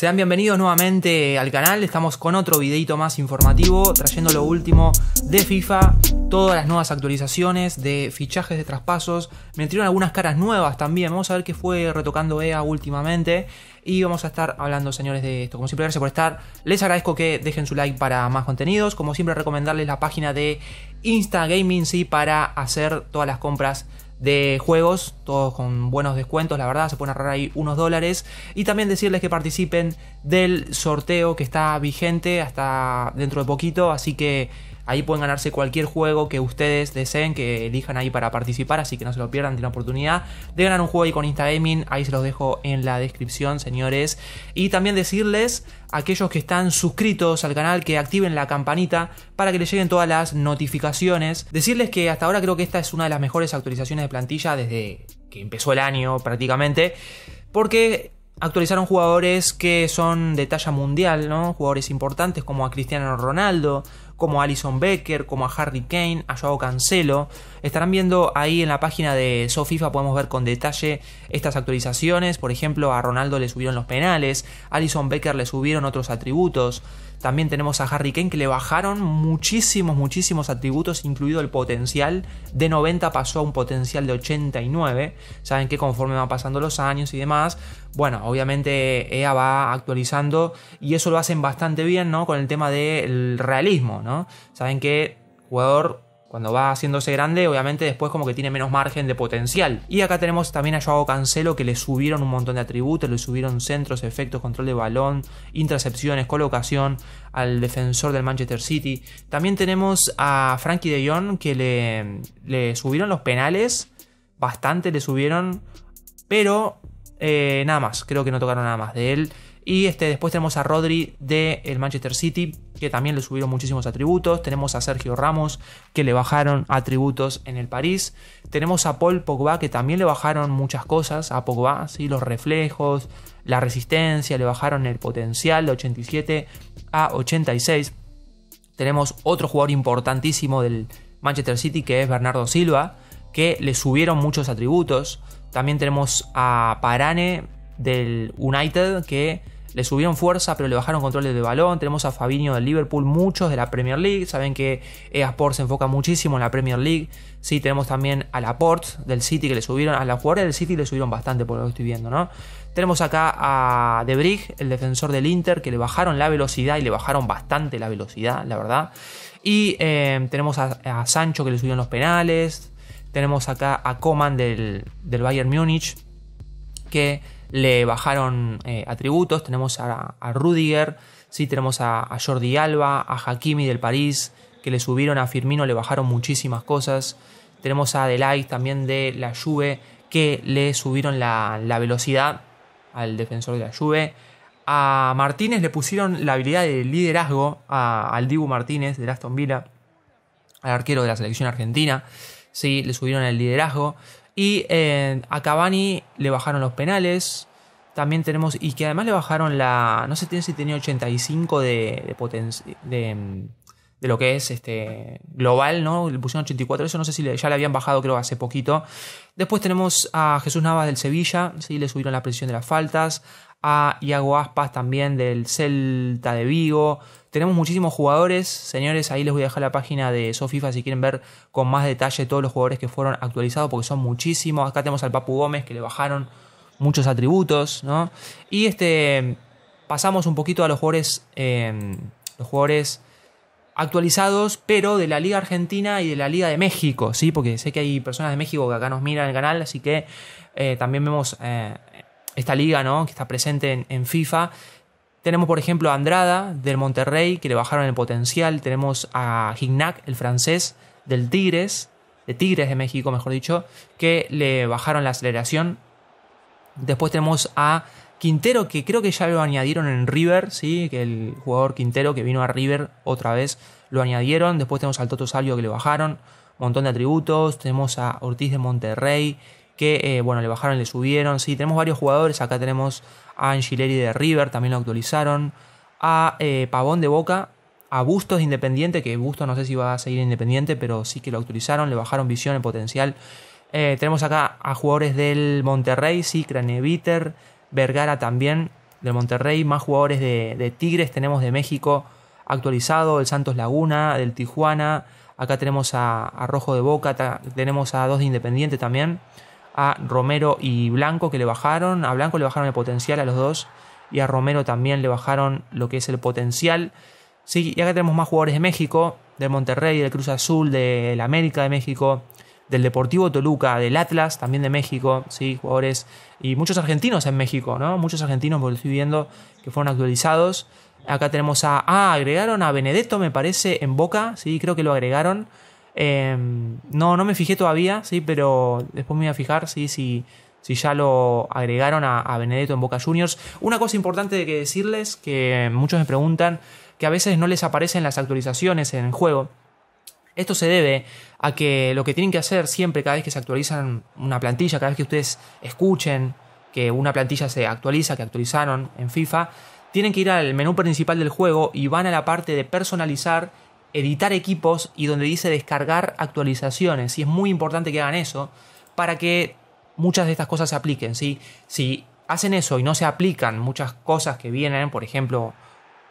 Sean bienvenidos nuevamente al canal, estamos con otro videito más informativo, trayendo lo último de FIFA, todas las nuevas actualizaciones de fichajes de traspasos, me entraron algunas caras nuevas también, vamos a ver qué fue retocando EA últimamente y vamos a estar hablando señores de esto, como siempre gracias por estar, les agradezco que dejen su like para más contenidos, como siempre recomendarles la página de Insta Gaming sí, para hacer todas las compras de juegos, todos con buenos descuentos, la verdad, se pueden ahorrar ahí unos dólares. Y también decirles que participen del sorteo que está vigente hasta dentro de poquito, así que Ahí pueden ganarse cualquier juego que ustedes deseen, que elijan ahí para participar, así que no se lo pierdan, tienen oportunidad de ganar un juego ahí con Instagaming, ahí se los dejo en la descripción, señores. Y también decirles a aquellos que están suscritos al canal que activen la campanita para que les lleguen todas las notificaciones. Decirles que hasta ahora creo que esta es una de las mejores actualizaciones de plantilla desde que empezó el año prácticamente, porque actualizaron jugadores que son de talla mundial, ¿no? Jugadores importantes como a Cristiano Ronaldo, como a Alison Becker, como a Harry Kane, a Joao Cancelo. Estarán viendo ahí en la página de SoFIFA, podemos ver con detalle estas actualizaciones. Por ejemplo, a Ronaldo le subieron los penales, a Alison Becker le subieron otros atributos. También tenemos a Harry Kane que le bajaron muchísimos, muchísimos atributos, incluido el potencial. De 90 pasó a un potencial de 89. Saben que conforme van pasando los años y demás, bueno, obviamente EA va actualizando y eso lo hacen bastante bien, ¿no? Con el tema del realismo, ¿no? Saben que jugador cuando va haciéndose grande, obviamente después como que tiene menos margen de potencial. Y acá tenemos también a Joao Cancelo que le subieron un montón de atributos, le subieron centros, efectos, control de balón, intercepciones, colocación al defensor del Manchester City. También tenemos a Frankie de Jong que le, subieron los penales, bastante le subieron, pero eh, nada más, creo que no tocaron nada más de él. Y este, después tenemos a Rodri del Manchester City, que también le subieron muchísimos atributos. Tenemos a Sergio Ramos, que le bajaron atributos en el París. Tenemos a Paul Pogba, que también le bajaron muchas cosas. A Pogba, ¿sí? los reflejos, la resistencia, le bajaron el potencial de 87 a 86. Tenemos otro jugador importantísimo del Manchester City, que es Bernardo Silva, que le subieron muchos atributos. También tenemos a Parane del United, que le subieron fuerza, pero le bajaron controles de balón. Tenemos a Fabinho del Liverpool, muchos de la Premier League. Saben que EASport se enfoca muchísimo en la Premier League. Sí, tenemos también a Laporte del City que le subieron, a la jugadores del City le subieron bastante, por lo que estoy viendo, ¿no? Tenemos acá a De el defensor del Inter, que le bajaron la velocidad y le bajaron bastante la velocidad, la verdad. Y eh, tenemos a, Sancho que le subieron los penales. Tenemos acá a Coman del, del Bayern Múnich que le bajaron eh, atributos. Tenemos a, Rudiger, sí, tenemos a, Jordi Alba, a Hakimi del París, que le subieron a Firmino, le bajaron muchísimas cosas. Tenemos a Delight también de la Juve, que le subieron la, velocidad al defensor de la Juve. A Martínez le pusieron la habilidad de liderazgo a, al Dibu Martínez de Aston Villa, al arquero de la selección argentina. Sí, le subieron el liderazgo. Y eh, a Cavani le bajaron los penales. También tenemos. Y que además le bajaron la. No sé si tenía 85 de, potencia de, mm, de lo que es este global, ¿no? Le pusieron 84, eso no sé si ya le habían bajado, creo, hace poquito. Después tenemos a Jesús Navas del Sevilla, sí, le subieron la precisión de las faltas. A Iago Aspas también del Celta de Vigo. Tenemos muchísimos jugadores, señores, ahí les voy a dejar la página de SoFIFA si quieren ver con más detalle todos los jugadores que fueron actualizados, porque son muchísimos. Acá tenemos al Papu Gómez que le bajaron muchos atributos, ¿no? Y este, pasamos un poquito a los jugadores, eh, los jugadores actualizados, pero de la Liga Argentina y de la Liga de México, ¿sí? Porque sé que hay personas de México que acá nos miran el canal, así que eh, también vemos eh, esta liga, ¿no? Que está presente en, FIFA. Tenemos, por ejemplo, a Andrada del Monterrey, que le bajaron el potencial. Tenemos a Gignac, el francés, del Tigres, de Tigres de México, mejor dicho, que le bajaron la aceleración. Después tenemos a Quintero, que creo que ya lo añadieron en River, ¿sí? Que el jugador Quintero que vino a River otra vez lo añadieron. Después tenemos al Toto Salvio que le bajaron. Un montón de atributos. Tenemos a Ortiz de Monterrey. Que eh, bueno, le bajaron y le subieron. Sí, tenemos varios jugadores. Acá tenemos a Angileri de River, también lo actualizaron. A eh, Pavón de Boca. A Bustos de Independiente, que Bustos no sé si va a seguir Independiente, pero sí que lo actualizaron, le bajaron visión en potencial. Eh, tenemos acá a jugadores del Monterrey, sí, Craneviter, Vergara también del Monterrey, más jugadores de, Tigres tenemos de México actualizado, el Santos Laguna, del Tijuana, acá tenemos a, Rojo de Boca, tenemos a dos de Independiente también, a Romero y Blanco que le bajaron, a Blanco le bajaron el potencial a los dos y a Romero también le bajaron lo que es el potencial. Sí, y acá tenemos más jugadores de México, del Monterrey, del Cruz Azul, del América de México, del Deportivo Toluca, del Atlas, también de México, sí, jugadores y muchos argentinos en México, ¿no? Muchos argentinos, porque estoy viendo que fueron actualizados. Acá tenemos a. Ah, agregaron a Benedetto, me parece, en Boca, sí, creo que lo agregaron. Em, no, no me fijé todavía, sí, pero después me voy a fijar, sí, si. si ya lo agregaron a, a, Benedetto en Boca Juniors. Una cosa importante que decirles, que muchos me preguntan, que a veces no les aparecen las actualizaciones en el juego. Esto se debe a que lo que tienen que hacer siempre cada vez que se actualizan una plantilla, cada vez que ustedes escuchen que una plantilla se actualiza, que actualizaron en FIFA, tienen que ir al menú principal del juego y van a la parte de personalizar, editar equipos y donde dice descargar actualizaciones. Y es muy importante que hagan eso para que muchas de estas cosas se apliquen. Si hacen eso y no se aplican muchas cosas que vienen, por ejemplo,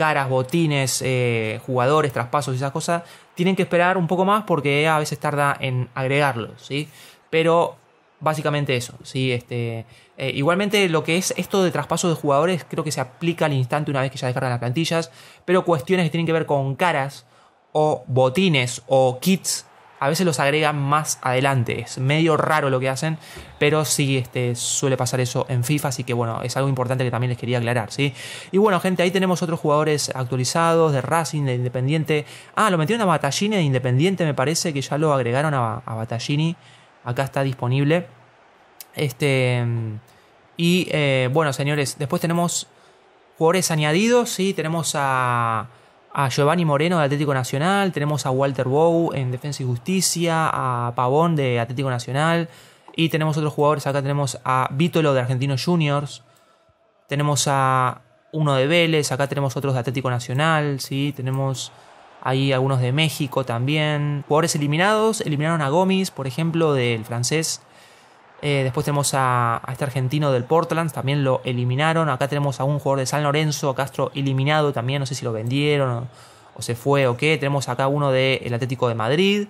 caras, botines, eh, jugadores, traspasos y esas cosas, tienen que esperar un poco más porque a veces tarda en agregarlos, ¿sí? Pero básicamente eso, ¿sí? Este, eh, igualmente lo que es esto de traspaso de jugadores creo que se aplica al instante una vez que ya descargan las plantillas, pero cuestiones que tienen que ver con caras o botines o kits a veces los agregan más adelante. Es medio raro lo que hacen, pero sí este, suele pasar eso en FIFA, así que bueno, es algo importante que también les quería aclarar, ¿sí? Y bueno, gente, ahí tenemos otros jugadores actualizados de Racing, de Independiente. Ah, lo metieron a Battaglini de Independiente, me parece que ya lo agregaron a, Batallini. Acá está disponible. Este. Y eh, bueno, señores, después tenemos jugadores añadidos, ¿sí? Tenemos a a Giovanni Moreno de Atlético Nacional, tenemos a Walter Bow en Defensa y Justicia, a Pavón de Atlético Nacional y tenemos otros jugadores, acá tenemos a Vítolo de Argentino Juniors, tenemos a uno de Vélez, acá tenemos otros de Atlético Nacional, ¿sí? tenemos ahí algunos de México también. Jugadores eliminados, eliminaron a Gómez, por ejemplo, del francés, eh, después tenemos a, este argentino del Portland, también lo eliminaron. Acá tenemos a un jugador de San Lorenzo, Castro eliminado también, no sé si lo vendieron o, se fue o qué. Tenemos acá uno del Atlético de Madrid,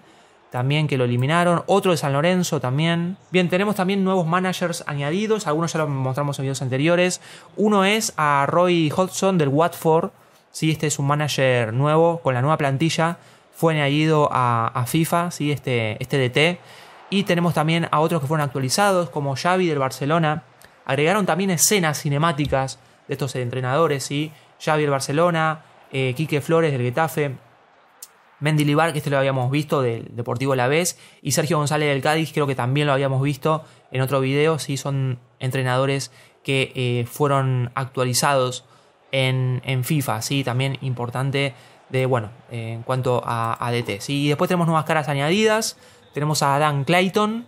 también que lo eliminaron. Otro de San Lorenzo también. Bien, tenemos también nuevos managers añadidos, algunos ya los mostramos en videos anteriores. Uno es a Roy Hodgson del Watford. Sí, este es un manager nuevo con la nueva plantilla. Fue añadido a, FIFA, sí, este, este DT y tenemos también a otros que fueron actualizados, como Xavi del Barcelona. Agregaron también escenas cinemáticas de estos entrenadores, ¿sí? Xavi del Barcelona, eh, Quique Flores del Getafe, Mendy Libar, que este lo habíamos visto del Deportivo La Vez, y Sergio González del Cádiz, creo que también lo habíamos visto en otro video, sí, son entrenadores que eh, fueron actualizados en, FIFA, sí, también importante de, bueno, en cuanto a, DT, Y después tenemos nuevas caras añadidas, tenemos a Dan Clayton,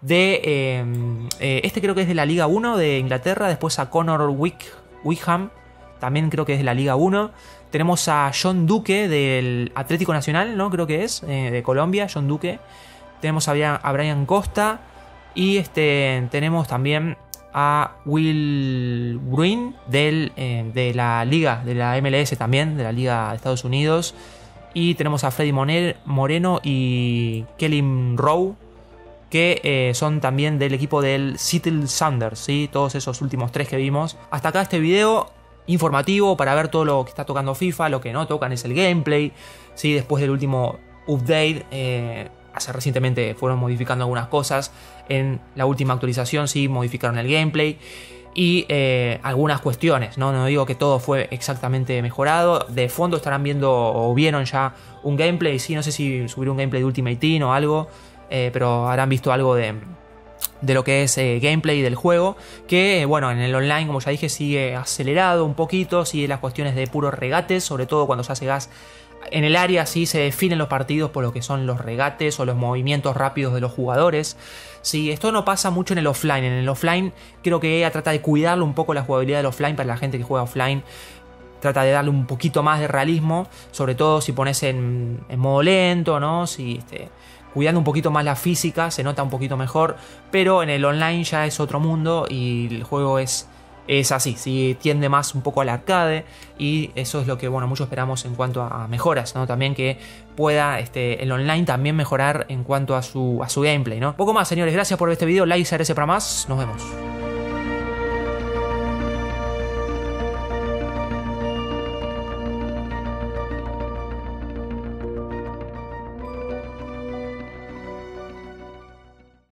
de em, eh, este creo que es de la Liga 1 de Inglaterra, después a Connor Wickham, también creo que es de la Liga 1. Tenemos a John Duque del Atlético Nacional, ¿no? Creo que es, eh, de Colombia, John Duque. Tenemos a Brian, Costa y este, tenemos también a Will Green eh, de la Liga, de la MLS también, de la Liga de Estados Unidos. Y tenemos a Freddy Moreno y Kellen Rowe, que eh, son también del equipo del Seattle Sounders, todos esos últimos tres que vimos. Hasta acá este video informativo para ver todo lo que está tocando FIFA, lo que no tocan es el gameplay, ¿sí? después del último update. Eh, hace recientemente fueron modificando algunas cosas. En la última actualización sí modificaron el gameplay y eh, algunas cuestiones, ¿no? no digo que todo fue exactamente mejorado, de fondo estarán viendo o vieron ya un gameplay, sí, no sé si subir un gameplay de Ultimate Team o algo, eh, pero habrán visto algo de, lo que es eh, gameplay del juego, que bueno, en el online, como ya dije, sigue acelerado un poquito, sigue las cuestiones de puros regates, sobre todo cuando se hace gas. En el área sí se definen los partidos por lo que son los regates o los movimientos rápidos de los jugadores. Sí, esto no pasa mucho en el offline. En el offline creo que ella trata de cuidarle un poco la jugabilidad del offline para la gente que juega offline. Trata de darle un poquito más de realismo, sobre todo si pones en, en modo lento, ¿no? Si este, cuidando un poquito más la física, se nota un poquito mejor, pero en el online ya es otro mundo y el juego es es así, si tiende más un poco al arcade y eso es lo que bueno, mucho esperamos en cuanto a mejoras, ¿no? También que pueda este, el online también mejorar en cuanto a su, a su gameplay, ¿no? Poco más, señores, gracias por ver este video, like, ese para más, nos vemos.